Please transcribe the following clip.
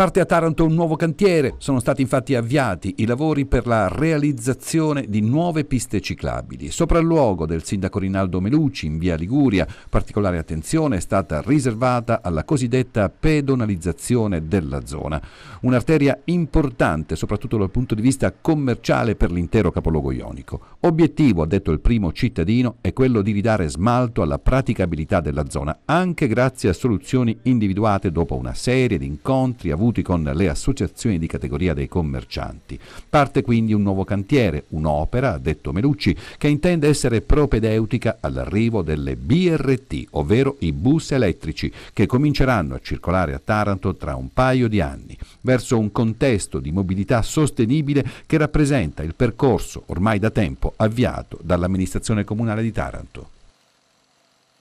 Parte a Taranto un nuovo cantiere, sono stati infatti avviati i lavori per la realizzazione di nuove piste ciclabili. luogo del sindaco Rinaldo Melucci in via Liguria, particolare attenzione è stata riservata alla cosiddetta pedonalizzazione della zona, un'arteria importante soprattutto dal punto di vista commerciale per l'intero capoluogo ionico. Obiettivo, ha detto il primo cittadino, è quello di ridare smalto alla praticabilità della zona, anche grazie a soluzioni individuate dopo una serie di incontri avuti contributi con le associazioni di categoria dei commercianti. Parte quindi un nuovo cantiere, un'opera, ha detto Melucci, che intende essere propedeutica all'arrivo delle BRT, ovvero i bus elettrici, che cominceranno a circolare a Taranto tra un paio di anni, verso un contesto di mobilità sostenibile che rappresenta il percorso ormai da tempo avviato dall'amministrazione comunale di Taranto.